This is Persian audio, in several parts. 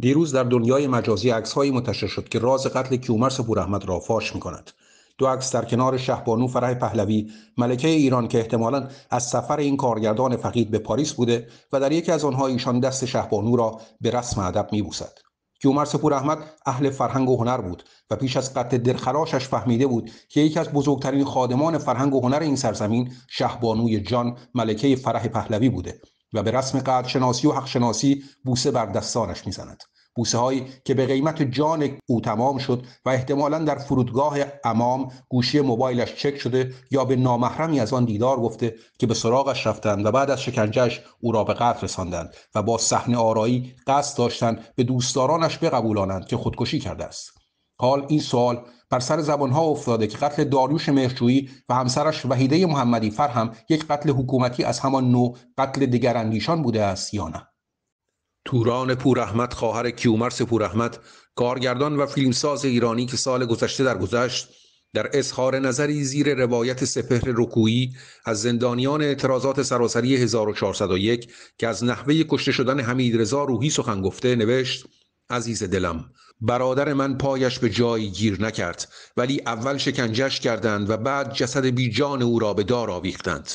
دیروز در دنیای مجازی عکسهایی منتشر شد که راز قتل کیومرس پوراحمد را فاش کند. دو عکس در کنار شهبانو فرح پهلوی ملکه ایران که احتمالا از سفر این کارگردان فقید به پاریس بوده و در یکی از آنها ایشان دست شهبانو را به رسم ادب میبوسد کیومرس پور احمد اهل فرهنگ و هنر بود و پیش از قتل درخراشش فهمیده بود که یکی از بزرگترین خادمان فرهنگ و هنر این سرزمین شهبانوی جان ملکه فرح پهلوی بوده و به رسم قدرشناسی و حقشناسی بوسه بر دستانش میزند بوسه هایی که به قیمت جان او تمام شد و احتمالا در فرودگاه امام گوشی موبایلش چک شده یا به نامحرمی از آن دیدار گفته که به سراغش رفتند و بعد از شکنجهش او را به قتل رساندند و با صحنه آرایی قصد داشتند به دوستدارانش بقبولانند که خودکشی کرده است حال این سوال بر سر ها افتاده که قتل داریوش مهرجویی و همسرش وحیده محمدی فر هم یک قتل حکومتی از همان نوع قتل اندیشان بوده است یا نه توران پورحمد خواهر کیومرس پورحمد کارگردان و فیلمساز ایرانی که سال گذشته درگذشت در اظهار نظری زیر روایت سپهر رکویی از زندانیان اعتراضات سراسری 1401 که از نحوه کشته شدن حمیدرضا روحی سخن گفته نوشت عزیز دلم برادر من پایش به جایی گیر نکرد ولی اول شکنجش کردند و بعد جسد بی جان او را به دار آویختند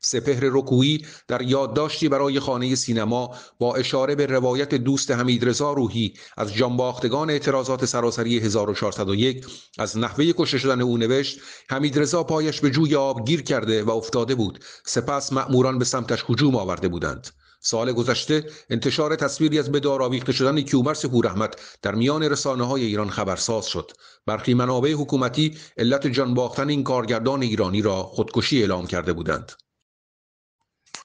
سپهر رکویی در یادداشتی برای خانه سینما با اشاره به روایت دوست حمیدرضا روحی از جانباختگان اعتراضات سراسری 1401 از نحوه کشته شدن او نوشت حمیدرضا پایش به جوی آب گیر کرده و افتاده بود سپس مأموران به سمتش هجوم آورده بودند سال گذشته انتشار تصویری از بدار آویخته شدن کیومرس هورحمت در میان رسانه های ایران خبرساز شد برخی منابع حکومتی علت جان باختن این کارگردان ایرانی را خودکشی اعلام کرده بودند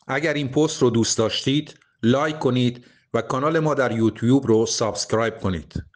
اگر این پست رو دوست داشتید لایک کنید و کانال ما در یوتیوب رو سابسکرایب کنید